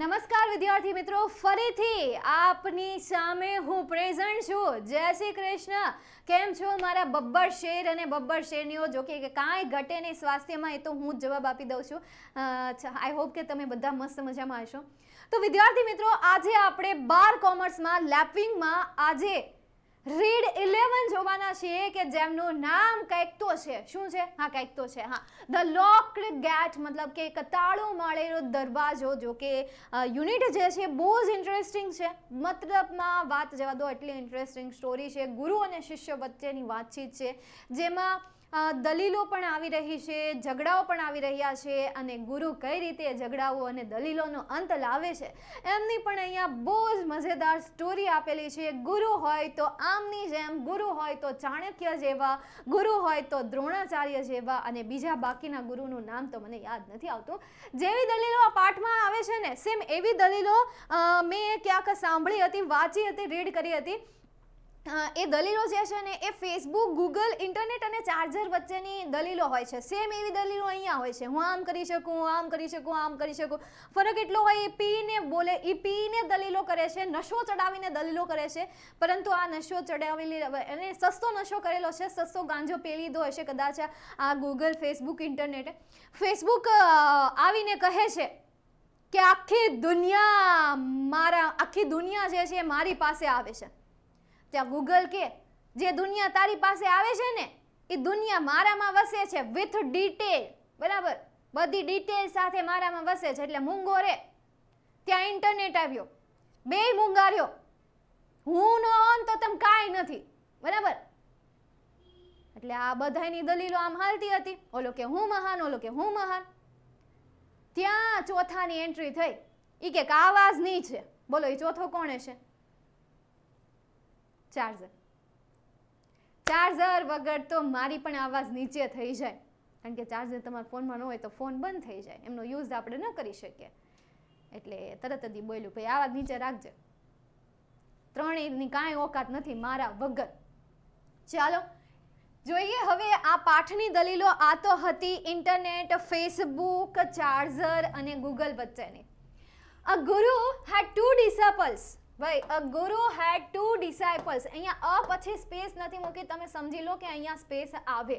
નમસ્કાર વિદ્યાર્થી મિત્રો ફરીથી આપની સામે હું પ્રેઝન્ટ છું જય શ્રી કૃષ્ણ કેમ છો મારા બબ્બર શેર અને બબ્બર શેરનીઓ જો કે કાંઈ ઘટે નહીં સ્વાસ્થ્યમાં એ તો હું જ જવાબ આપી દઉં છું અચ્છા આઈ હોપ કે તમે બધા મસ્ત મજામાં હશો તો વિદ્યાર્થી મિત્રો આજે આપણે બાર કોમર્સમાં લેપિંગમાં આજે રીડ ઇલેવન જોવાના છીએ કે જેમનું નામ કંઈક તો છે શું છે હા કંઈક તો છે હા ધ લોકડ ગેટ મતલબ કે એક તાળો મળેલો દરવાજો જો કે યુનિટ જે છે બહુ જ ઇન્ટરેસ્ટિંગ છે મતલબમાં વાત જવા દો એટલી ઇન્ટરેસ્ટિંગ સ્ટોરી છે ગુરુ અને શિષ્ય વચ્ચેની વાતચીત છે જેમાં દલીલો પણ આવી રહી છે ઝઘડાઓ પણ આવી રહ્યા છે અને ગુરુ કઈ રીતે ઝઘડાઓ અને દલીલોનો અંત લાવે છે એમની પણ અહીંયા બહુ જ મજેદાર સ્ટોરી આપેલી છે ગુરુ હોય તો આમની જેમ ગુરુ હોય તો ચાણક્ય જેવા ગુરુ હોય તો દ્રોણાચાર્ય જેવા અને બીજા બાકીના ગુરુનું નામ તો મને યાદ નથી આવતું જેવી દલીલો આ પાઠમાં આવે છે ને સેમ એવી દલીલો મેં ક્યાંક સાંભળી હતી વાંચી હતી રીડ કરી હતી એ દલીલો જે છે ને એ ફેસબુક ગૂગલ ઇન્ટરનેટ અને ચાર્જર વચ્ચેની દલીલો હોય છે સેમ એવી દલીલો અહીંયા હોય છે હું આમ કરી શકું હું આમ કરી શકું આમ કરી શકું ફરક એટલો હોય એ પીને બોલે એ પીને દલીલો કરે છે નશો ચડાવીને દલીલો કરે છે પરંતુ આ નશો ચડાવેલી એને સસ્તો નશો કરેલો છે સસ્તો ગાંજો પેલી દો હશે કદાચ આ ગૂગલ ફેસબુક ઇન્ટરનેટે ફેસબુક આવીને કહે છે કે આખી દુનિયા મારા આખી દુનિયા જે છે મારી પાસે આવે છે ત્યાં ગૂગલ કે જે દુનિયા તારી પાસે આવે છે ને એ દુનિયા મારામાં વસે છે વિથ ડિટેલ બરાબર બધી ડિટેલ સાથે મારામાં વસે છે એટલે મૂંગો રે ત્યાં ઇન્ટરનેટ આવ્યો બે મૂંગા રહ્યો હું ન હોન તો તમે કાંઈ નથી બરાબર એટલે આ બધાની દલીલો આમ હાલતી હતી ઓલો કે હું મહાન ઓલો કે હું મહાન ત્યાં ચોથાની એન્ટ્રી થઈ એ કે આવાજ નહીં છે બોલો એ ચોથો કોણે છે ચાર્જર ચાર્જર વગર તો મારી પણ આવાજ નીચે થઈ જાય કારણ કે ચાર્જર તમારા ફોનમાં ન હોય તો ફોન બંધ થઈ જાય એમનો યુઝ આપણે ન કરી શકીએ એટલે તરત જ બોલ્યું ભાઈ આવાજ નીચે રાખજે ત્રણેયની કાંઈ ઓકાત નથી મારા વગર ચાલો જોઈએ હવે આ પાઠની દલીલો આ તો હતી ઇન્ટરનેટ ફેસબુક ચાર્જર અને ગૂગલ વચ્ચેની અ ગુરુ હેડ ટુ ડિસેપલ્સ ભાઈ અ ગુરુ હેડ ટુ ડિસાઇપલ્સ અહીંયા અ પછી સ્પેસ નથી મૂકી તમે સમજી લો કે અહીંયા સ્પેસ આવે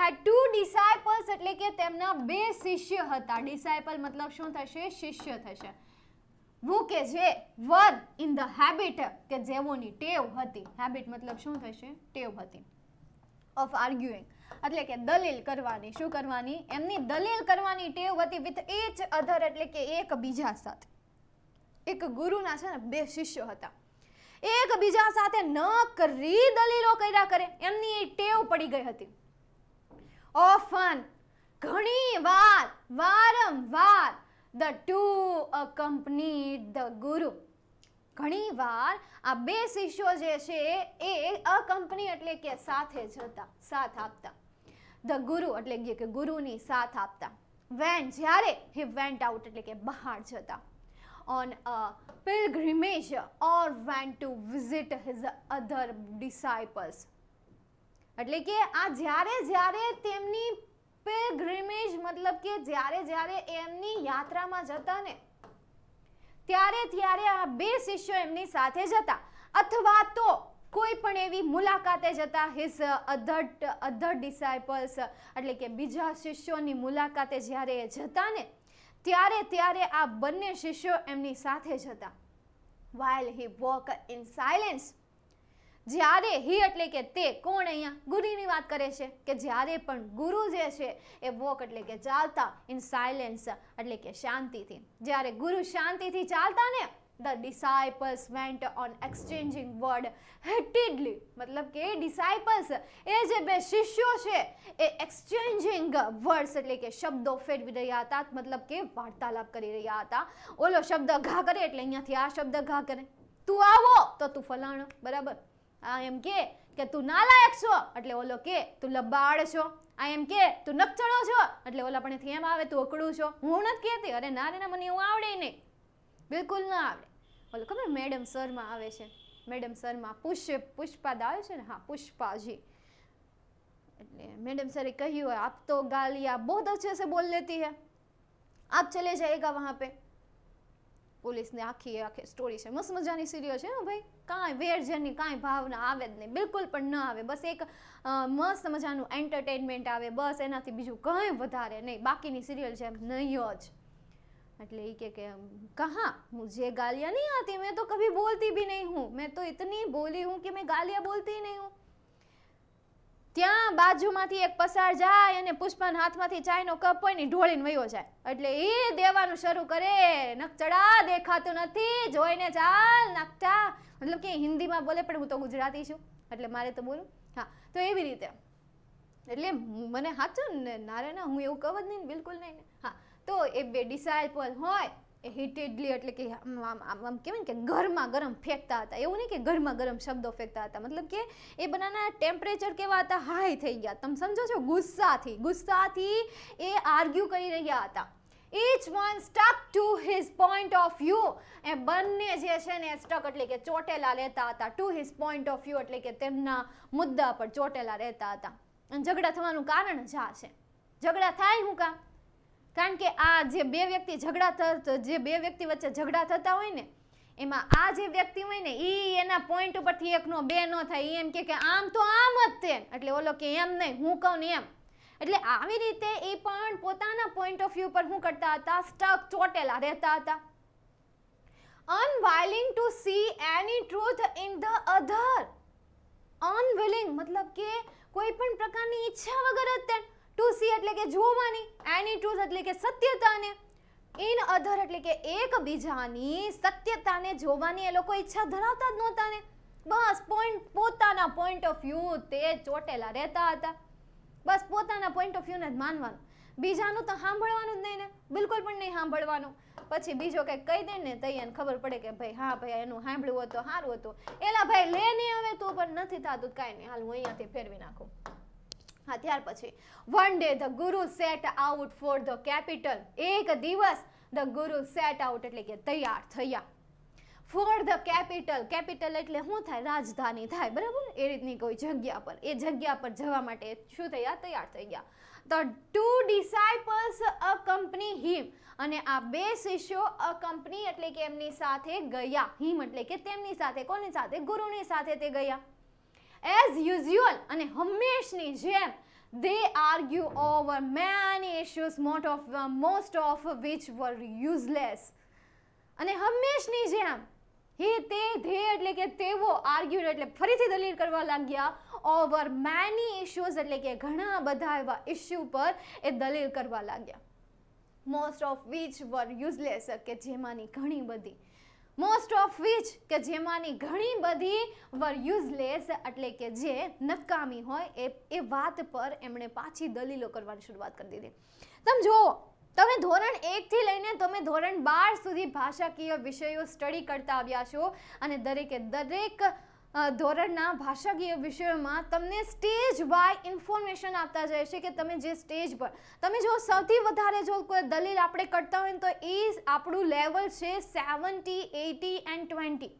હેડ ટુ ડિસાઇપલ્સ એટલે કે તેમના બે શિષ્ય હતા ડિસાઇપલ મતલબ શું થશે શિષ્ય થશે વુ કે જે વર ઇન ધ હેબિટ કે જેવોની ટેવ હતી હેબિટ મતલબ શું થશે ટેવ હતી ઓફ આર્ગ્યુઇંગ એટલે કે દલીલ કરવાની શું કરવાની એમની દલીલ કરવાની ટેવ હતી વિથ એચ અધર એટલે કે એકબીજા સાથે એક ગુરુના છે ને બે શિષ્યો હતા એકબીજા સાથે ન કરી દલીલો કર્યા કરે એમની ટેવ પડી ગઈ હતી ઓફન ઘણી વાર વારંવાર ધ ટુ કંપની ધ ગુરુ ઘણીવાર આ બે શિષ્યો જે છે એ અકંપની એટલે કે સાથે જતા સાથ આપતા ધ ગુરુ એટલે કે ગુરુની સાથ આપતા વેન જ્યારે હી વેન્ટ આઉટ એટલે કે બહાર જતા on a pilgrimage or went to visit his other disciples એટલે કે આ જ્યારે જ્યારે તેમની પિલગ્રિમેજ મતલબ કે જ્યારે જ્યારે એમની યાત્રામાં જતા ને ત્યારે ત્યારે આ બે શિષ્યો એમની સાથે જતા અથવા તો કોઈ પણ એવી મુલાકાતે જતા હિઝ અધર અધર ડિસાઇપલ્સ એટલે કે બીજા શિષ્યોની મુલાકાતે જ્યારે એ જતા ને ત્યારે ત્યારે આ બંને શિષ્યો એમની સાથે જ હતા while he walk in silence જ્યારે હી એટલે કે તે કોણ અહીંયા ગુરુની વાત કરે છે કે જ્યારે પણ ગુરુ જે છે એ વોક એટલે કે ચાલતા ઇન સાયલેન્સ એટલે કે શાંતિથી જ્યારે ગુરુ શાંતિથી ચાલતા ને the disciples went on exchanging word heatedly મતલબ કે એ ડિસાઇપલ્સ એ જે બે શિષ્યો છે એ એક્સચેન્જિંગ વર્ડ્સ એટલે કે શબ્દો ફેરવી રહ્યા હતા મતલબ કે વાર્તાલાપ કરી રહ્યા હતા ઓલો શબ્દ ઘા કરે એટલે અહીંયાથી આ શબ્દ ઘા કરે તું આવો તો તું ફલાણો બરાબર આ એમ કે કે તું નાલાયક છો એટલે ઓલો કે તું લબાડ છો આ એમ કે તું નકચડો છો એટલે ઓલા પણ એમ આવે તું અકડું છો હું નથી કહેતી અરે ના રે મને એવું આવડે નહીં બિલકુલ ના આવડે ખોલ કમે મેડમ શર્મા આવે છે મેડમ શર્મા પુષ્પ પુષ્પા દાય છે ને હા પુષ્પાજી એટલે મેડમ સર એ કહી હોય આપ તો ગાલિયા બોધ છે એસે બોલ લેતી હે આપ ચાલે જાયેગા વહા પે પોલીસ ને આખી આખી સ્ટોરી છે મસ મસ જવાની સિરિયલ છે ને ભાઈ કાય વેર જની કાય ભાવના આવે જ નહીં બિલકુલ પણ ન આવે બસ એક મસ મજાનું એન્ટરટેઈનમેન્ટ આવે બસ એના થી બીજું કઈ વધારે નઈ બાકી ની સિરિયલ છે નય જ એટલે એ કે કહા મુજે ગાલિયા નહીં આતી મેં તો કભી બોલતી બી નહીં હું મેં તો ઇતની બોલી હું કે મેં ગાલિયા બોલતી નહીં હું ત્યાં બાજુમાંથી એક પસાર જાય અને પુષ્પાના હાથમાંથી ચાયનો કપ હોય ને ઢોળીને વયો જાય એટલે એ દેવાનું શરૂ કરે નકચડા દેખાતું નથી જોઈને ચાલ નકચા મતલબ કે હિન્દીમાં બોલે પણ હું તો ગુજરાતી છું એટલે મારે તો બોલું હા તો એવી રીતે એટલે મને સાચું ને નારે ના હું એવું કહું જ નહીં બિલકુલ નહીં તો એ બે ડિસાઇપલ હોય એ હિટેડલી એટલે કે આમ આમ કહેવાય કે ઘરમાં ગરમ ફેંકતા હતા એવું નહીં કે ઘરમાં ગરમ શબ્દો ફેંકતા હતા મતલબ કે એ બનાના ટેમ્પરેચર કેવા હતા હાઈ થઈ ગયા તમે સમજો છો ગુસ્સાથી ગુસ્સાથી એ આર્ગ્યુ કરી રહ્યા હતા each one stuck to his point of view એ બંને જે છે ને સ્ટક એટલે કે ચોટેલા રહેતા હતા to his point of view એટલે કે તેમના મુદ્દા પર ચોટેલા રહેતા હતા અને ઝઘડા થવાનું કારણ જ આ છે ઝઘડા થાય હું કાં કારણ કે આ જે બે વ્યક્તિ ઝઘડા જે બે વ્યક્તિ વચ્ચે ઝઘડા થતા હોય ને એમાં આ જે વ્યક્તિ હોય ને એ એના પોઈન્ટ ઉપરથી એકનો બે ન થાય એમ કે આમ તો આમ જ છે એટલે ઓલો કે એમ નહીં હું કહું ને એમ એટલે આવી રીતે એ પણ પોતાના પોઈન્ટ ઓફ વ્યૂ પર હું કરતા હતા સ્ટક ચોટેલા રહેતા હતા unwilling to see any truth in the other unwilling મતલબ કે કોઈ પણ પ્રકારની ઈચ્છા વગર જ ટુ સી એટલે કે જોવાની એની ટ્રુથ એટલે કે સત્યતાને ઇન અધર એટલે કે એકબીજાની સત્યતાને જોવાની એ લોકો ઈચ્છા ધરાવતા જ નહોતા ને બસ પોઈન્ટ પોતાના પોઈન્ટ ઓફ વ્યૂ તે ચોટેલા રહેતા હતા બસ પોતાના પોઈન્ટ ઓફ વ્યૂને જ માનવાનું બીજાનું તો સાંભળવાનું જ નહીં ને બિલકુલ પણ નહીં સાંભળવાનું પછી બીજો કંઈક કહી દે ને તૈયાર ખબર પડે કે ભાઈ હા ભાઈ એનું સાંભળ્યું હતું સારું હતું એલા ભાઈ લે નહીં હવે તું પણ નથી થતું કાંઈ નહીં હાલ હું અહીંયાથી ફેરવી નાખું ત્યાર પછી one day the guru set out for the capital એક દિવસ ધ ગુરુ સેટ આઉટ એટલે કે તૈયાર થયા ફોર ધ કેપિટલ કેપિટલ એટલે શું થાય રાજધાની થાય બરાબર એ રીતની કોઈ જગ્યા પર એ જગ્યા પર જવા માટે શું થયા તૈયાર થઈ ગયા તો two disciples accompany him અને આ બે શિષ્યો અ કંપની એટલે કે એમની સાથે ગયા હિમ એટલે કે તેમની સાથે કોની સાથે ગુરુની સાથે તે ગયા એઝ યુઝ્યુઅલ અને હંમેશની જેમ They argue over many issues, most of, most of which were useless. અને હંમેશની જેમ હે તે ધે એટલે કે તેઓ આર્ગ્યુડ એટલે ફરીથી દલીલ કરવા લાગ્યા ઓવર મેની ઇશ્યુઝ એટલે કે ઘણા બધા એવા ઇશ્યુ પર એ દલીલ કરવા લાગ્યા most of which were useless કે જેમાંની ઘણી બધી મોસ્ટ ઓફ વિચ કે જેમાંની ઘણી બધી વર યુઝલેસ એટલે કે જે નકામી હોય એ એ વાત પર એમણે પાછી દલીલો કરવાની શરૂઆત કરી દીધી તમે જુઓ તમે ધોરણ એકથી લઈને તમે ધોરણ બાર સુધી ભાષાકીય વિષયો સ્ટડી કરતા આવ્યા છો અને દરેકે દરેક ધોરણના ભાષાકીય વિષયોમાં તમને સ્ટેજ બાય ઇન્ફોર્મેશન આપતા જાય છે કે તમે જે સ્ટેજ પર તમે જો સૌથી વધારે જો કોઈ દલીલ આપણે કરતા હોય તો એ આપણું લેવલ છે સેવન્ટી એટી એન્ડ ટ્વેન્ટી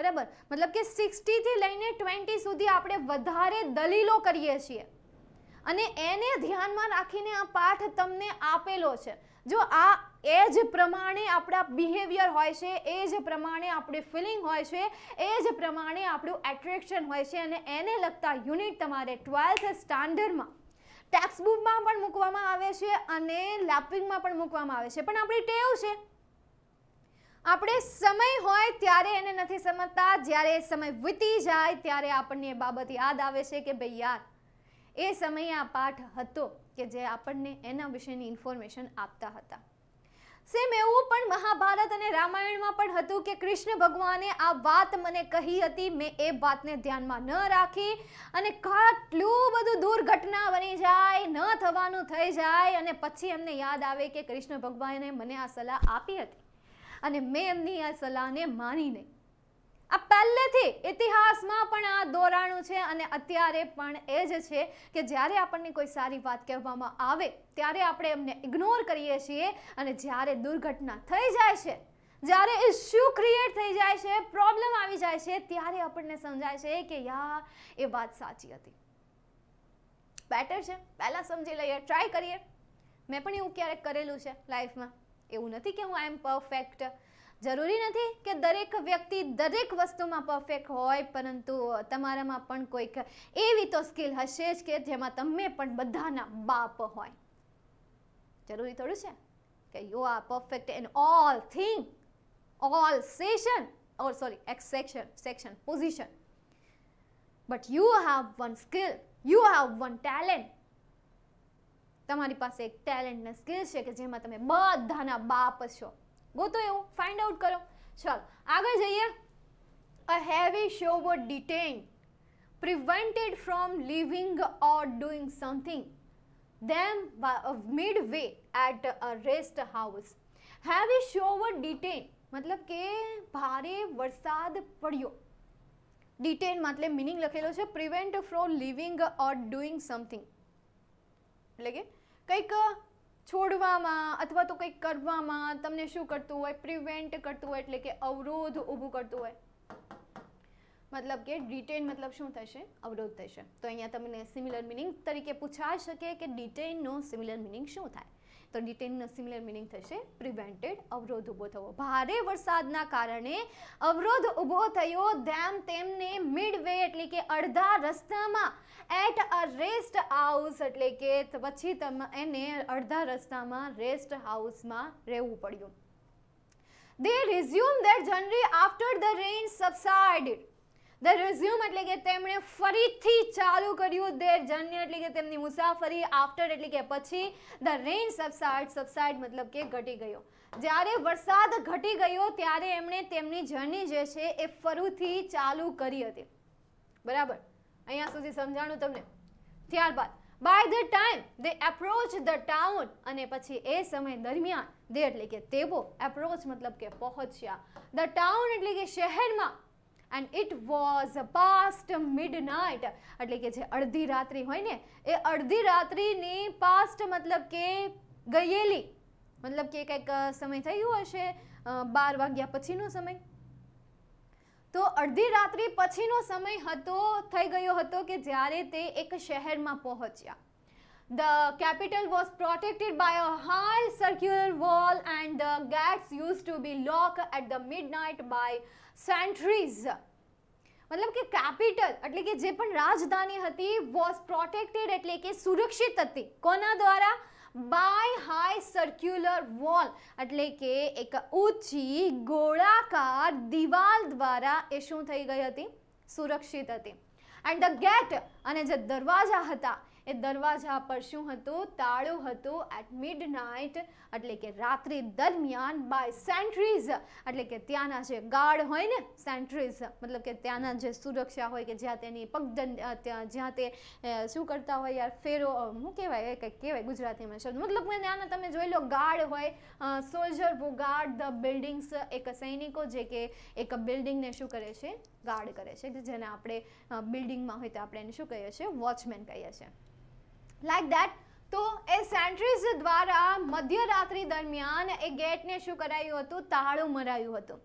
બરાબર મતલબ કે સિક્સટીથી લઈને ટ્વેન્ટી સુધી આપણે વધારે દલીલો કરીએ છીએ અને એને ધ્યાનમાં રાખીને આ પાઠ તમને આપેલો છે જો આ એ જ પ્રમાણે આપણા બિહેવિયર હોય છે એ જ પ્રમાણે આપણી ફિલિંગ હોય છે એ જ પ્રમાણે આપણું એટ્રેક્શન હોય છે અને એને લગતા યુનિટ તમારે ટ્વેલ્થ સ્ટાન્ડર્ડમાં ટેક્સ્ટબુકમાં પણ મૂકવામાં આવે છે અને લેપિંગમાં પણ મૂકવામાં આવે છે પણ આપણી ટેવ છે આપણે સમય હોય ત્યારે એને નથી સમજતા જ્યારે સમય વીતી જાય ત્યારે આપણને એ બાબત યાદ આવે છે કે ભાઈ યાર એ સમયે આ પાઠ હતો કે જે આપણને એના વિશેની ઇન્ફોર્મેશન આપતા હતા સેમ એવું પણ મહાભારત અને રામાયણમાં પણ હતું કે કૃષ્ણ ભગવાને આ વાત મને કહી હતી મેં એ વાતને ધ્યાનમાં ન રાખી અને કેટલું બધું દુર્ઘટના બની જાય ન થવાનું થઈ જાય અને પછી એમને યાદ આવે કે કૃષ્ણ ભગવાને મને આ સલાહ આપી હતી અને મેં એમની આ સલાહને માની નહીં આ પહેલેથી ઇતિહાસમાં પણ આ દોરાણું છે અને અત્યારે પણ એ જ છે કે જ્યારે આપણને કોઈ સારી વાત કહેવામાં આવે ત્યારે આપણે એમને ઇગ્નોર કરીએ છીએ અને જ્યારે દુર્ઘટના થઈ જાય છે જ્યારે ઇસ્યુ ક્રિએટ થઈ જાય છે પ્રોબ્લેમ આવી જાય છે ત્યારે આપણને સમજાય છે કે યા એ વાત સાચી હતી બેટર છે પહેલાં સમજી લઈએ ટ્રાય કરીએ મેં પણ એવું ક્યારેક કરેલું છે લાઈફમાં એવું નથી કે હું આઈ એમ પરફેક્ટ જરૂરી નથી કે દરેક વ્યક્તિ દરેક વસ્તુમાં પરફેક્ટ હોય પરંતુ તમારામાં પણ કોઈક એવી તો સ્કિલ હશે જ કે જેમાં તમે પણ બધાના બાપ હોય જરૂરી થોડું છે કે you are perfect in all thing all session or sorry ex section section position but you have one skill you have one talent તમારી પાસે એક ટેલેન્ટ ને સ્કિલ છે કે જેમાં તમે બધાના બાપ છો ગોતો એવું ફાઇન્ડ આઉટ કરો ચાલો આગળ જઈએ a heavy show what detain prevented from leaving or doing something them midway at a rest house heavy show what detain મતલબ કે ભારે વરસાદ પડ્યો ડિટેન મતલબ મિનિંગ લખેલો છે prevent from leaving or doing something એટલે કે કંઈક છોડવામાં અથવા તો કંઈક કરવામાં તમને શું કરતું હોય પ્રિવેન્ટ કરતું હોય એટલે કે અવરોધ ઊભું કરતું હોય મતલબ કે ડિટેન મતલબ શું થશે અવરોધ થશે તો અહીંયા તમને સિમિલર મિનિંગ તરીકે પૂછાઈ શકે કે ડિટેનનો સિમિલર મિનિંગ શું થાય તો ડિટેનનો સિમિલર મિનિંગ થશે પ્રિવેન્ટેડ અવરોધ ઊભો થવો ભારે વરસાદના કારણે અવરોધ ઊભો થયો તેમ તેમને મિડવે એટલે કે અડધા રસ્તામાં એટ અ રેસ્ટ હાઉસ એટલે કે પછી તમે એને અડધા રસ્તામાં રેસ્ટ હાઉસમાં રહેવું પડ્યું They resumed their journey after the rain subsided. The resume એટલે કે તેમણે ફરીથી ચાલુ કર્યું દેર જર્ની એટલે કે તેમની મુસાફરી આફ્ટર એટલે કે પછી ધ રેન સબસાઇડ સબસાઇડ મતલબ કે ઘટી ગયો જ્યારે વરસાદ ઘટી ગયો ત્યારે એમણે તેમની જર્ની જે છે એ ફરીથી ચાલુ કરી હતી બરાબર અહીંયા સુધી સમજાણું તમને ત્યારબાદ by the time they approach the town અને પછી એ સમય દરમિયાન દે એટલે કે તેઓ એપ્રોચ મતલબ કે પહોંચ્યા ધ ટાઉન એટલે કે શહેરમાં and it was past midnight એટલે કે જે અડધી રાત્રિ હોય ને એ અડધી રાત્રિની પાસ્ટ મતલબ કે ગયેલી મતલબ કે કંઈક સમય થયું હશે બાર વાગ્યા પછીનો સમય તો અડધી રાત્રિ પછીનો સમય હતો થઈ ગયો હતો કે જ્યારે તે એક શહેરમાં પહોંચ્યા The capital was protected by a high circular wall and the gates used to be locked at the midnight by sentries. મતલબ કે કેપિટલ એટલે કે જે પણ રાજધાની હતી વોઝ પ્રોટેક્ટેડ એટલે કે સુરક્ષિત હતી કોના દ્વારા બાય હાઈ સર્ક્યુલર વોલ એટલે કે એક ઊંચી ગોળાકાર દિવાલ દ્વારા એ શું થઈ ગઈ હતી સુરક્ષિત હતી એન્ડ ધ ગેટ અને જે દરવાજા હતા એ દરવાજા પર શું હતું તાળું હતું એટ મિડ નાઇટ એટલે કે રાત્રિ દરમિયાન બાય સેન્ટ્રીઝ એટલે કે ત્યાંના જે ગાર્ડ હોય ને સેન્ટ્રીઝ મતલબ કે ત્યાંના જે સુરક્ષા હોય કે જ્યાં તેની પગદંડ જ્યાં તે શું કરતા હોય યાર ફેરો શું કહેવાય કંઈક કહેવાય ગુજરાતીમાં શબ્દ મતલબ કે ત્યાંના તમે જોઈ લો ગાર્ડ હોય soldier who guard the buildings એક સૈનિકો જે કે એક બિલ્ડિંગને શું કરે છે ગાર્ડ કરે છે જેને આપણે બિલ્ડિંગમાં હોય તો આપણે એને શું કહીએ છીએ વોચમેન કહીએ છીએ લાઈક દેટ તો એ સેન્ટ્રીઝ દ્વારા મધ્યરાત્રી દરમિયાન એ ગેટને શું કરાયું હતું તાળું મરાયું હતું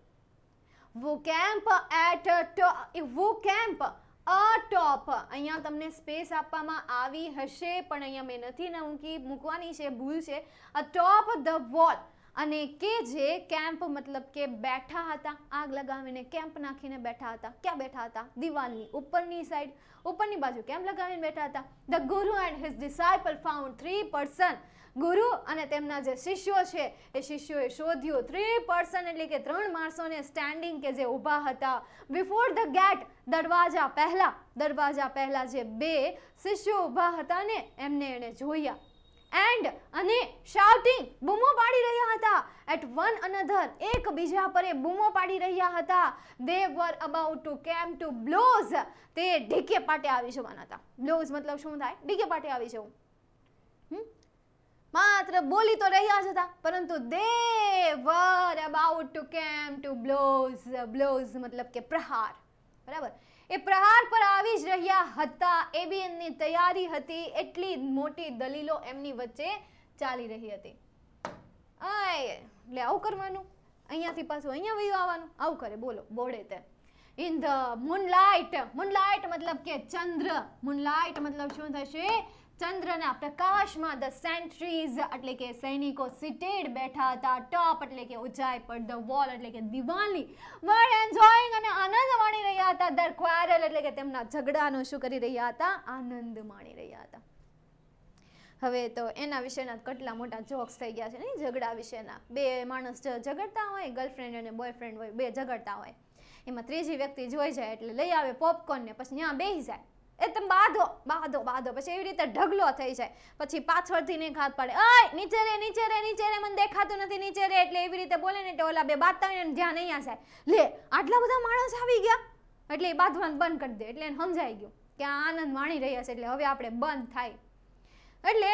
were camp at were camp atop અહીંયા તમને સ્પેસ આપવામાં આવી હશે પણ અહીંયા મેં નથી ના મૂકી મૂકવાની છે ભૂલ છે અ ટોપ ધ વોલ અને કે જે કેમ્પ મતલબ કે બેઠા હતા આગ લગાવીને કેમ્પ નાખીને બેઠા હતા ક્યાં બેઠા હતા દિવાલની ઉપરની સાઈડ ઉપરની બાજુ કેમ્પ લગાવીને બેઠા હતા the guru and his disciple found three person ગુરુ અને તેમના જે શિષ્યો છે એ શિષ્યોએ શોધ્યું થ્રી પર્સન એટલે કે ત્રણ માણસોને સ્ટેન્ડિંગ કે જે ઊભા હતા બિફોર ધ ગેટ દરવાજા પહેલાં દરવાજા પહેલાં જે બે શિષ્યો ઊભા હતા ને એમને એણે જોયા એન્ડ અને શાઉટિંગ બૂમો પાડી રહ્યા હતા એટ વન અનધર એકબીજા પર એ બૂમો પાડી રહ્યા હતા they were about to came to blows તે ઢીકે પાટે આવી જવાના હતા બ્લોઝ મતલબ શું થાય ઢીકે પાટે આવી જવું માત્ર બોલી તો રહ્યા જ હતા પરંતુ they were about to came to blows blows મતલબ કે પ્રહાર બરાબર એ પ્રહાર પર આવી જ રહ્યા હતા એ બી એમની તૈયારી હતી એટલી મોટી દલીલો એમની વચ્ચે ચાલી રહી હતી આય એટલે આવું કરવાનું અહીંયાથી પાછું અહીંયા વયું આવવાનું આવું કરે બોલો બોડે તે ઇન ધ મૂનલાઇટ મૂનલાઇટ મતલબ કે ચંદ્ર મૂનલાઇટ મતલબ શું થશે ચંદ્રના પ્રકાશમાં ધ સેન્ટ્રીઝ એટલે કે સૈનિકો સિટેડ બેઠા હતા ટોપ એટલે કે ઊંચાઈ પર ધ વોલ એટલે કે દિવાલની વર એન્જોયિંગ અને આનંદ માણી રહ્યા હતા ધર ક્વારલ એટલે કે તેમના ઝઘડાનો શું કરી રહ્યા હતા આનંદ માણી રહ્યા હતા હવે તો એના વિશેના કેટલા મોટા જોક્સ થઈ ગયા છે નહીં ઝઘડા વિશેના બે માણસ ઝઘડતા હોય ગર્લફ્રેન્ડ અને બોયફ્રેન્ડ હોય બે ઝઘડતા હોય એમાં ત્રીજી વ્યક્તિ જોઈ જાય એટલે લઈ આવે પોપકોર્નને પછી ત્યાં બેસી જાય એ તમે બાંધો બાંધો બાંધો પછી એવી રીતે ઢગલો થઈ જાય પછી પાછળથી નહીં ઘાત પડે અય નીચે રે નીચે રે નીચે રે મને દેખાતું નથી નીચે રે એટલે એવી રીતે બોલે ને તો ઓલા બે બાંધતા હોય ને ધ્યાન અહીંયા જાય લે આટલા બધા માણસ આવી ગયા એટલે એ બાંધવાનું બંધ કરી દે એટલે એને સમજાઈ ગયું કે આ આનંદ માણી રહ્યા છે એટલે હવે આપણે બંધ થાય એટલે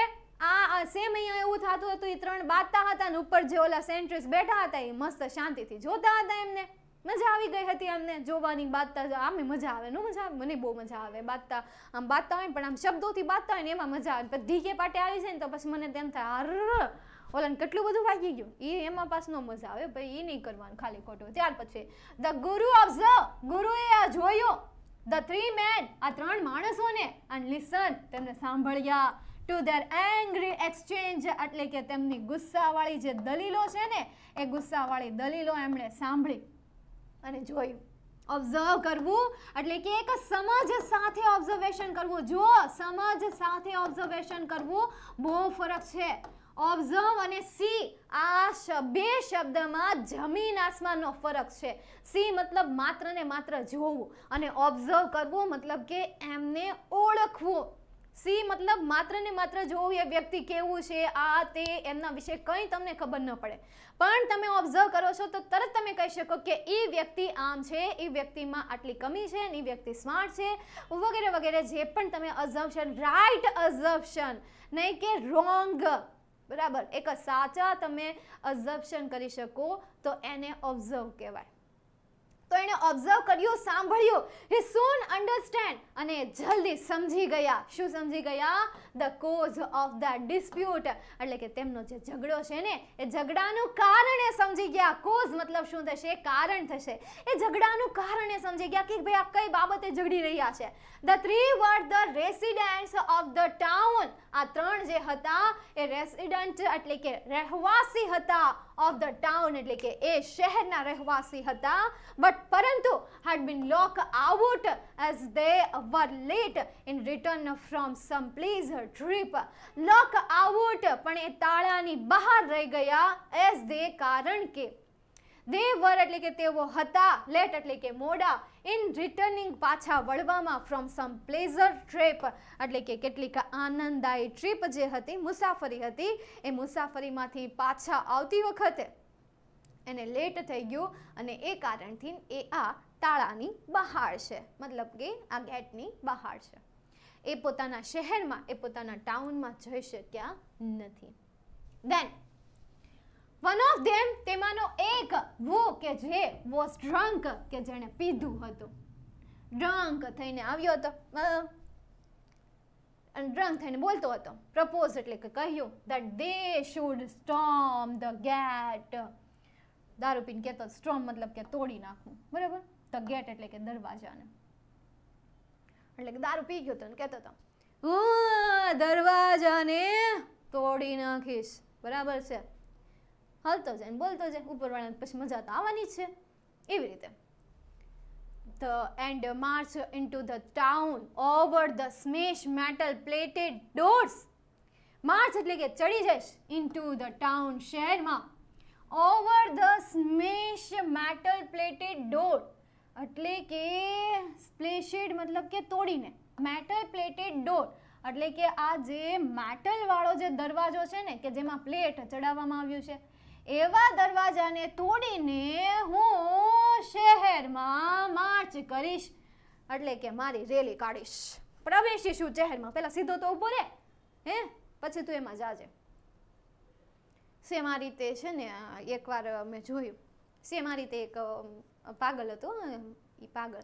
આ સેમ અહીંયા એવું થતું હતું એ ત્રણ બાંધતા હતા ને ઉપર જે ઓલા સેન્ટ્રીસ બેઠા હતા એ મસ્ત શાંતિથી જોતા હતા એમને મજા આવી ગઈ હતી અમને જોવાની બાતતા આમે મજા આવે નો મજા આવે મને બહુ મજા આવે બાતતા આમ બાતતા હોય પણ આમ શબ્દોથી બાતતા હોય ને એમાં મજા આવે પછી ધીકે પાટે આવી જાય ને તો પછી મને તેમ થાય હર ઓલાને કેટલું બધું વાગી ગયું એ એમાં પાસ નો મજા આવે ભાઈ એ નહીં કરવાનું ખાલી ખોટું ત્યાર પછી ધ ગુરુ ઓફ ઓબ્ઝર્વ ગુરુએ આ જોયો ધ થ્રી મેન આ ત્રણ માણસોને એન્ડ લિસન તેમને સાંભળ્યા ટુ ધેર એંગ્રી એક્સચેન્જ એટલે કે તેમની ગુસ્સાવાળી જે દલીલો છે ને એ ગુસ્સાવાળી દલીલો એમણે સાંભળી અને જોયું ઓબ્ઝર્વ કરવું એટલે કે એક સમજ સાથે ઓબ્ઝર્વેશન કરવું જો સમજ સાથે ઓબ્ઝર્વેશન કરવું બહુ ફરક છે ઓબ્ઝર્વ અને સી આ બે શબ્દમાં જમીન આસમાનનો ફરક છે સી મતલબ માત્ર ને માત્ર જોવું અને ઓબ્ઝર્વ કરવું મતલબ કે એમને ઓળખવું સી મતલબ માત્ર ને માત્ર જોવું એ વ્યક્તિ કેવું છે આ તે એમના વિશે કંઈ તમને ખબર ન પડે પણ તમે ઓબ્ઝર્વ કરો છો તો તરત તમે કહી શકો કે એ વ્યક્તિ આમ છે એ વ્યક્તિમાં આટલી કમી છે એ વ્યક્તિ સ્માર્ટ છે વગેરે વગેરે જે પણ તમે અઝમ્પશન રાઇટ અઝમ્પશન નહીં કે રોંગ બરાબર એક સાચા તમે અઝમ્પશન કરી શકો તો એને ઓબ્ઝર્વ કહેવાય તો એણે ઓબ્ઝર્વ કર્યું સાંભળ્યું હી સૂન અન્ડરસ્ટેન્ડ અને જલ્દી સમજી ગયા શું સમજી ગયા the cause of the dispute એટલે કે તેમનો જે ઝઘડો છે ને એ ઝઘડાનું કારણ એ સમજી ગયા કોઝ મતલબ શું થશે કારણ થશે એ ઝઘડાનું કારણ એ સમજી ગયા કે ભાઈ આ કઈ બાબતે ઝઘડી રહ્યા છે the three were the residents of the town આ ત્રણ જે હતા એ રેસિડન્ટ એટલે કે રહેવાસી હતા ઓફ ધ ટાઉન એટલે કે એ શહેરના રહેવાસી હતા બટ પરંતુ had been locked out as they were late in return from some pleasure trip. Lock out પણ એ તાળાની બહાર રહી ગયા as they કારણ કે they were એટલે કે તેઓ હતા late એટલે કે મોડા ઇન રિટર્નિંગ પાછા વળવામાં ફ્રોમ સમ પ્લેઝર ટ્રીપ એટલે કે કેટલીક આનંદદાયી ટ્રીપ જે હતી મુસાફરી હતી એ મુસાફરીમાંથી પાછા આવતી વખતે એને લેટ થઈ ગયું અને એ કારણથી એ આ તાળાની બહાર છે મતલબ કે આ ગેટની બહાર છે એ પોતાના શહેરમાં એ પોતાના ટાઉનમાં જઈ શક્યા નથી દેન વન ઓફ ધેમ તેમાંનો એક વો કે જે વોઝ ડ્રંક કે જેણે પીધું હતું ડ્રંક થઈને આવ્યો હતો અને ડ્રંક થઈને બોલતો હતો પ્રપોઝ એટલે કે કહ્યું that they should storm the gate દારૂ પીને કહેતો સ્ટોમ મતલબ કે તોડી નાખવું બરાબર ધ ગેટ એટલે કે દરવાજાને એટલે કે દારૂ પી ગયો હતો ને કહેતો હતો હું દરવાજાને તોડી નાખીશ બરાબર છે હલતો જાય ને બોલતો જાય ઉપરવાળાને પછી મજા તો આવવાની છે એવી રીતે the and march into the town over the smash metal plated doors માર્ચ એટલે કે ચડી જઈશ into the town શહેરમાં over the smash metal plated door એટલે કે સ્પ્લેશેડ મતલબ કે તોડીને મેટલ પ્લેટેડ ડોર એટલે કે આ જે મેટલવાળો જે દરવાજો છે ને કે જેમાં પ્લેટ ચડાવવામાં આવ્યું છે એવા દરવાજાને તોડીને હું શહેરમાં માર્ચ કરીશ એટલે કે મારી રેલી કાઢીશ પ્રવેશીશું શહેરમાં પહેલાં સીધો તો ઊભો રહે હે પછી તું એમાં જાજે સેમ આ રીતે છે ને એકવાર મેં જોયું સેમ આ રીતે એક પાગલ હતો એ પાગલ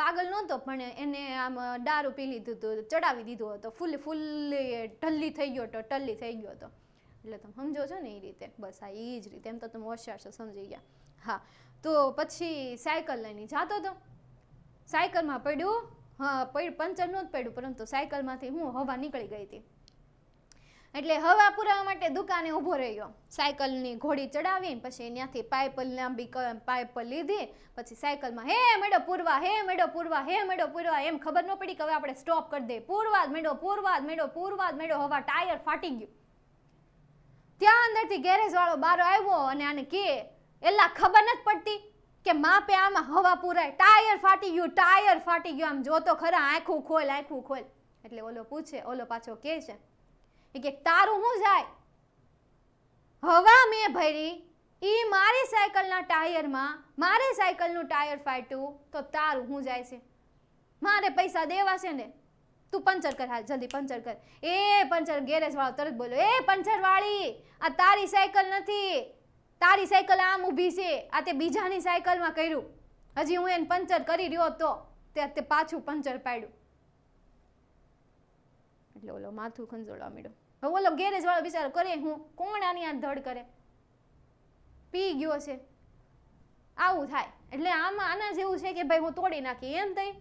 પાગલ નહોતો પણ એને આમ દારૂ પી લીધું હતું ચડાવી દીધું હતો ફૂલ ફૂલ ટલ્લી થઈ ગયો હતો ટલ્લી થઈ ગયો હતો એટલે તમે સમજો છો ને એ રીતે બસ આ એ જ રીતે એમ તો તમે હોશિયાર છો સમજી ગયા હા તો પછી સાયકલ લઈને જાતો હતો સાયકલમાં પડ્યું હા પંચર નહોતું પડ્યું પરંતુ સાયકલમાંથી હું હવા નીકળી ગઈ હતી એટલે હવા પુરાવા માટે દુકાને ઊભો રહ્યો સાયકલની ઘોડી ચડાવી પછી ત્યાંથી પાઇપ લાંબી પાઇપ લીધી પછી સાયકલમાં હે મેડો પૂરવા હે મેડો પૂરવા હે મેડો પૂરવા એમ ખબર ન પડી કે હવે આપણે સ્ટોપ કરી દઈએ પૂરવાદ મેડો પૂરવાદ મેડો પૂરવાદ મેડો હવા ટાયર ફાટી ગયું ત્યાં અંદરથી ગેરેજવાળો બારો આવ્યો અને આને કે એટલા ખબર નથી પડતી કે માપે આમાં હવા પુરાય ટાયર ફાટી ગયું ટાયર ફાટી ગયું આમ જોતો ખરા આંખું ખોલ આંખું ખોલ એટલે ઓલો પૂછે ઓલો પાછો કે છે કે તારું હું જાય હવા મેં ભરી એ મારી સાયકલના ટાયરમાં મારે સાયકલનું ટાયર ફાટ્યું તો તારું હું જાય છે મારે પૈસા દેવા છે ને તું પંચર કર હાલ જલ્દી પંચર કર એ પંચર ગેરેજવાળો તરત બોલો એ પંચરવાળી આ તારી સાયકલ નથી તારી સાયકલ આમ ઊભી છે આ તે બીજાની સાયકલમાં કર્યું હજી હું એને પંચર કરી રહ્યો તો તે પાછું પંચર પાડ્યું એટલે ઓલો માથું ખંજોળવા મળ્યો હવે ઓલો ગેરેજ વાળો બિચારો કરે હું કોણ આની આ ધડ કરે પી ગયો છે આવું થાય એટલે આમાં આના જેવું છે કે ભાઈ હું તોડી નાખી એમ થઈ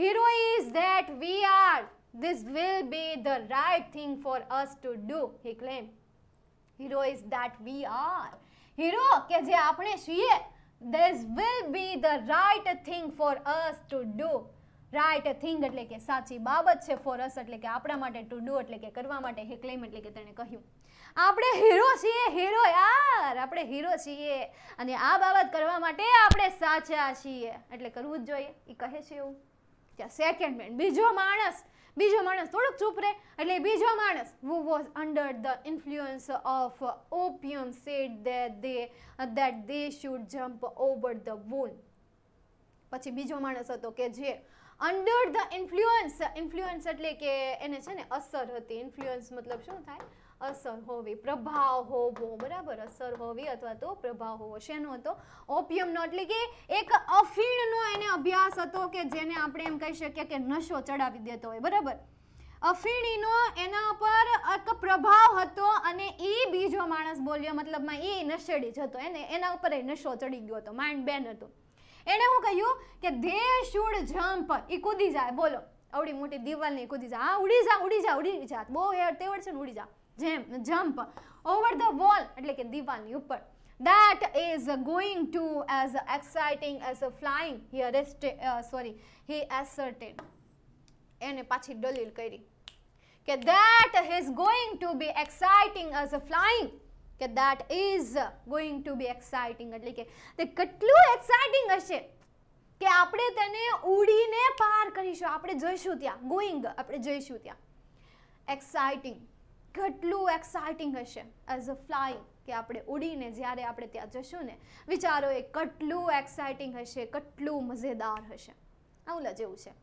hero is that we are this will be the right thing for us to do he claim hero is that we are hero કે જે આપણે છીએ this will be the right thing for us to do right thing એટલે કે સાચી બાબત છે for us એટલે કે આપણા માટે ટુ ડુ એટલે કે કરવા માટે હે ક્લેમ એટલે કે તેણે કહ્યું આપણે હીરો છીએ હીરો યાર આપણે હીરો છીએ અને આ બાબત કરવા માટે આપણે સાચા છીએ એટલે કરવું જ જોઈએ એ કહે છે એવું ત્યાં સેકન્ડ મેન બીજો માણસ બીજો માણસ થોડોક ચૂપ રહે એટલે બીજો માણસ who was under the influence of opium said that they that they should jump over the wall પછી બીજો માણસ હતો કે જે અંડર ધ ઇન્ફ્લુઅન્સ ઇન્ફ્લુઅન્સ એટલે કે એને છે ને અસર હતી ઇન્ફ્લુઅન્સ મતલબ શું થાય અસર હોવી પ્રભાવ હોવો બરાબર અસર હોવી અથવા તો પ્રભાવ હોવો શેનો હતો ઓપિયમનો એટલે કે એક અફીણનો એને અભ્યાસ હતો કે જેને આપણે એમ કહી શકીએ કે નશો ચડાવી દેતો હોય બરાબર અફીણીનો એના પર એક પ્રભાવ હતો અને એ બીજો માણસ બોલ્યો મતલબમાં એ નશેડી જ હતો એને એના ઉપર એ નશો ચડી ગયો હતો માઇન્ડ બેન હતો એણે શું કહ્યું કે ધે શુડ જમ્પ એ કૂદી જાય બોલો આવડી મોટી દિવાલને કૂદી જાય આ ઉડી જા ઉડી જા ઉડી જા બહુ હેડ તેવડ છે ને ઉડી જા જેમ જમ્પ ઓવર ધ વોલ એટલે કે દિવાલની ઉપર that is going to as exciting as flying he arrested uh, sorry he asserted એને પાછી દલીલ કરી કે that is going to be exciting as flying કે that is going to be exciting એટલે કે તે કેટલું એક્સાઇટિંગ હશે કે આપણે તેને ઉડીને પાર કરીશું આપણે જઈશું ત્યાં ગોઈંગ આપણે જઈશું ત્યાં એક્સાઇટિંગ કેટલું એક્સાઇટિંગ હશે એઝ અ ફ્લાઇંગ કે આપણે ઉડીને જ્યારે આપણે ત્યાં જશું ને વિચારો એ કેટલું એક્સાઇટિંગ હશે કેટલું મજેદાર હશે આવલા જેવું છે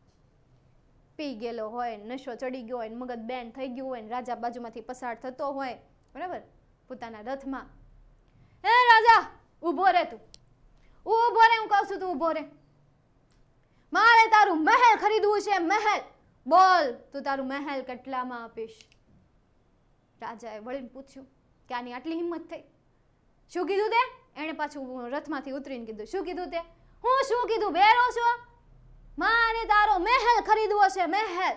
પી ગયેલો હોય નશો ચડી ગયો હોય મગજ બેન થઈ ગયું હોય રાજા બાજુમાંથી પસાર થતો હોય બરાબર પોતાના રથમાં હે રાજા ઊભો રે તું ઊભો રે હું કહું છું તું ઊભો રે મારે તારું મહેલ ખરીદવું છે મહેલ બોલ તું તારું મહેલ કેટલામાં આપીશ રાજાએ વળીને પૂછ્યું કે આની આટલી હિંમત થઈ શું કીધું તે એણે પાછું રથમાંથી ઉતરીને કીધું શું કીધું તે હું શું કીધું બેરો છો મારે તારો મહેલ ખરીદવો છે મહેલ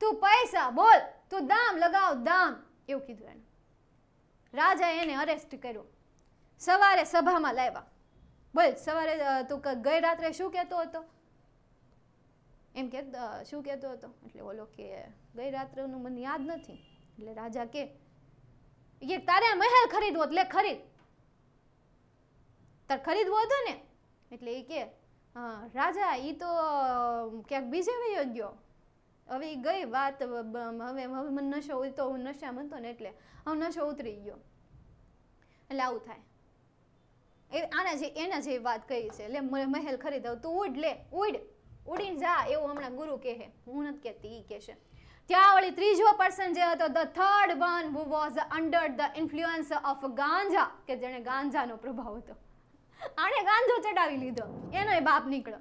તું પૈસા બોલ તું દામ લગાવ દામ એવું કીધું એણે રાજાએ એને અરેસ્ટ કર્યું સવારે સભામાં લાવ્યા બોલ સવારે તું ગઈ રાત્રે શું કહેતો હતો એમ કે શું કહેતો હતો એટલે ઓલો કે ગઈ રાત્રેનું મને યાદ નથી એટલે રાજા કે તારે આ મહેલ ખરીદવો એટલે ખરીદ તાર ખરીદવો હતો ને એટલે એ કે રાજા એ તો ક્યાંક બીજે વયો ગયો હવે એ ગઈ વાત હવે હવે મને નશો તો હું નશામાં હતો ને એટલે હવે નશો ઉતરી ગયો એટલે આવું થાય એ આના જે એના જે વાત કહી છે લે મહેલ ખરીદાવ તું ઉડ લે ઉડ ઉડીને જા એવું હમણાં ગુરુ કહે હું નથી કહેતી એ કહેશે ત્યાં વળી ત્રીજો પર્સન જે હતો the third one who was under the influence of ganja કે જેણે ગાંજાનો પ્રભાવ હતો આણે ગાંજો ચડાવી લીધો એનો બાપ નીકળો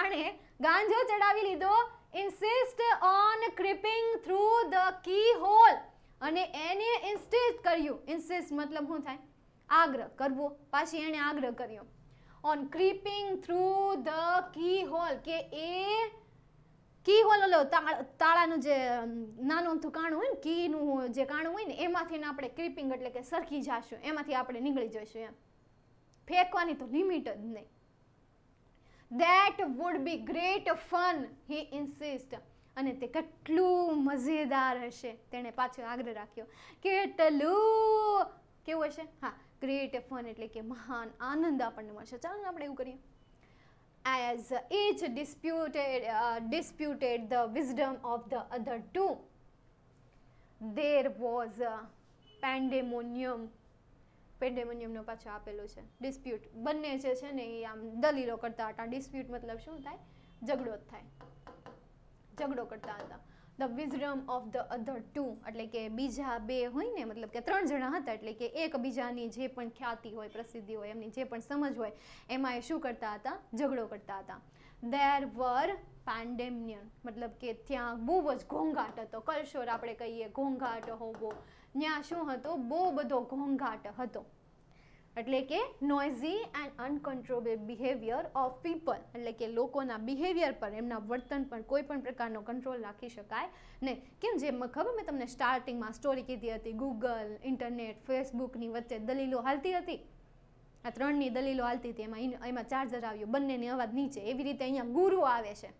આણે ગાંજો ચડાવી લીધો insist on creeping through the keyhole અને એને ઇન્સિસ્ટ કર્યું ઇન્સિસ્ટ મતલબ શું થાય આગ્રહ કરવો પાછી એણે આગ્રહ કર્યો on creeping through the keyhole કે એ કી હોલ ઓલો તાળાનું જે નાનું કાણું હોય ને કીનું જે કાણું હોય ને એમાંથી આપણે ક્રિપિંગ એટલે કે સરકી જાશું એમાંથી આપણે નીકળી જઈશું એમ ફેંકવાની તો લિમિટ જ નહીં that would be great fun he insist અને તે કેટલું મજેદાર હશે તેણે પાછો આગ્રહ રાખ્યો કેટલું કેવું હશે હા ગ્રેટ ફન એટલે કે મહાન આનંદ આપણને મળશે ચાલો આપણે એવું કરીએ as each disputed disputed the wisdom of the other two two was pandemonium પેન્ડેમોનિયમનો પાછો આપેલો છે ડિસ્પ્યુટ બંને જે છે ને એ આમ દલીલો કરતા હતા ડિસ્પ્યુટ મતલબ શું થાય ઝઘડો થાય ઝઘડો કરતા હતા the wisdom of the other two એટલે કે બીજા બે હોય ને મતલબ કે ત્રણ જણા હતા એટલે કે એકબીજાની જે પણ ખ્યાતિ હોય પ્રસિદ્ધિ હોય એમની જે પણ સમજ હોય એમાં એ શું કરતા હતા ઝઘડો કરતા હતા દેર વર પેન્ડેમિયન મતલબ કે ત્યાં બહુ જ ઘોંઘાટ હતો કલશોર આપણે કહીએ ઘોંઘાટ હોવો ત્યાં શું હતો બહુ બધો ઘોંઘાટ હતો એટલે કે noisy and uncontrollable behaviour of people એટલે કે લોકોના બિહેવિયર પર એમના વર્તન પર કોઈ પણ પ્રકારનો કંટ્રોલ રાખી શકાય નહીં કેમ જેમ ખબર મેં તમને સ્ટાર્ટિંગમાં સ્ટોરી કીધી હતી ગૂગલ ઇન્ટરનેટ ફેસબુકની વચ્ચે દલીલો હાલતી હતી આ ત્રણની દલીલો હાલતી હતી એમાં એમાં ચાર્જર આવ્યું બંનેની અવાજ નીચે એવી રીતે અહીંયા ગુરુ આવે છે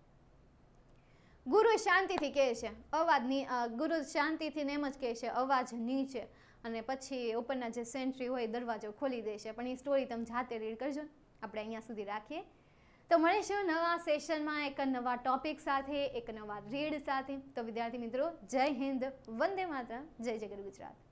ગુરુ શાંતિથી કહે છે અવાજની ગુરુ શાંતિથી ને એમ જ કહે છે અવાજ નીચે અને પછી ઉપરના જે સેન્ટ્રી હોય દરવાજો ખોલી દેશે પણ એ સ્ટોરી તમે જાતે રીડ કરજો આપણે અહીંયા સુધી રાખીએ તો મળીશું નવા સેશનમાં એક નવા ટોપિક સાથે એક નવા રીડ સાથે તો વિદ્યાર્થી મિત્રો જય હિન્દ વંદે માતરમ જય જય ગુજરાત